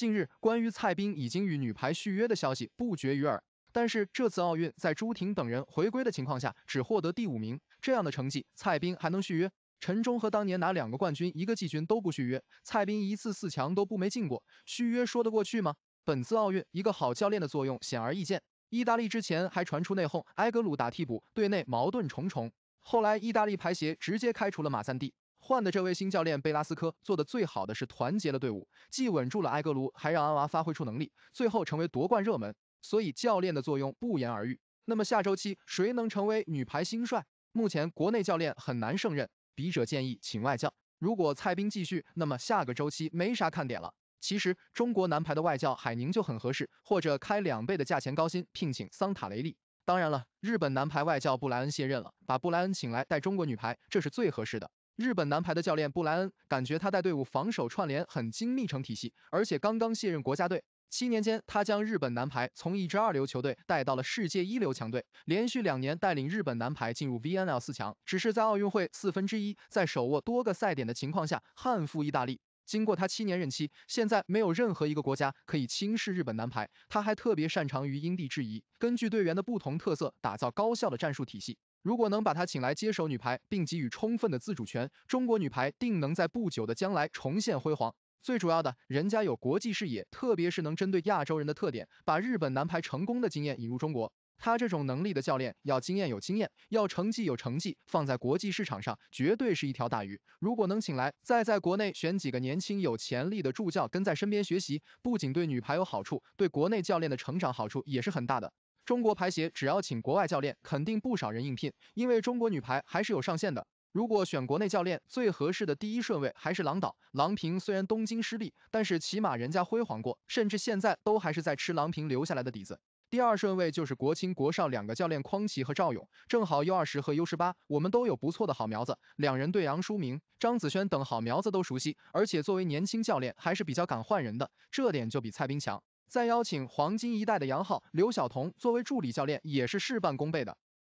近日，关于蔡斌已经与女排续约的消息不绝于耳。但是这次奥运在朱婷等人回归的情况下，只获得第五名这样的成绩，蔡斌还能续约？陈忠和当年拿两个冠军，一个季军都不续约，蔡斌一次四强都不没进过，续约说得过去吗？本次奥运一个好教练的作用显而易见。意大利之前还传出内讧，埃格鲁打替补，队内矛盾重重。后来意大利排协直接开除了马三弟。换的这位新教练贝拉斯科做的最好的是团结了队伍，既稳住了埃格卢，还让阿娃发挥出能力，最后成为夺冠热门。所以教练的作用不言而喻。那么下周期谁能成为女排新帅？目前国内教练很难胜任，笔者建议请外教。如果蔡斌继续，那么下个周期没啥看点了。其实中国男排的外教海宁就很合适，或者开两倍的价钱高薪聘请桑塔雷利。当然了，日本男排外教布莱恩卸任了，把布莱恩请来带中国女排，这是最合适的。日本男排的教练布莱恩感觉他带队伍防守串联很精密成体系，而且刚刚卸任国家队。七年间，他将日本男排从一支二流球队带到了世界一流强队，连续两年带领日本男排进入 VNL 四强。只是在奥运会四分之一，在手握多个赛点的情况下，憾负意大利。经过他七年任期，现在没有任何一个国家可以轻视日本男排。他还特别擅长于因地制宜，根据队员的不同特色，打造高效的战术体系。如果能把他请来接手女排，并给予充分的自主权，中国女排定能在不久的将来重现辉煌。最主要的，人家有国际视野，特别是能针对亚洲人的特点，把日本男排成功的经验引入中国。他这种能力的教练，要经验有经验，要成绩有成绩，放在国际市场上绝对是一条大鱼。如果能请来，再在国内选几个年轻有潜力的助教跟在身边学习，不仅对女排有好处，对国内教练的成长好处也是很大的。中国排协只要请国外教练，肯定不少人应聘，因为中国女排还是有上限的。如果选国内教练，最合适的第一顺位还是郎导郎平，虽然东京失利，但是起码人家辉煌过，甚至现在都还是在吃郎平留下来的底子。第二顺位就是国青国少两个教练匡琦和赵勇，正好 U 二十和 U 十八，我们都有不错的好苗子，两人对杨舒明、张子萱等好苗子都熟悉，而且作为年轻教练还是比较敢换人的，这点就比蔡斌强。再邀请黄金一代的杨昊、刘晓彤作为助理教练，也是事半功倍的。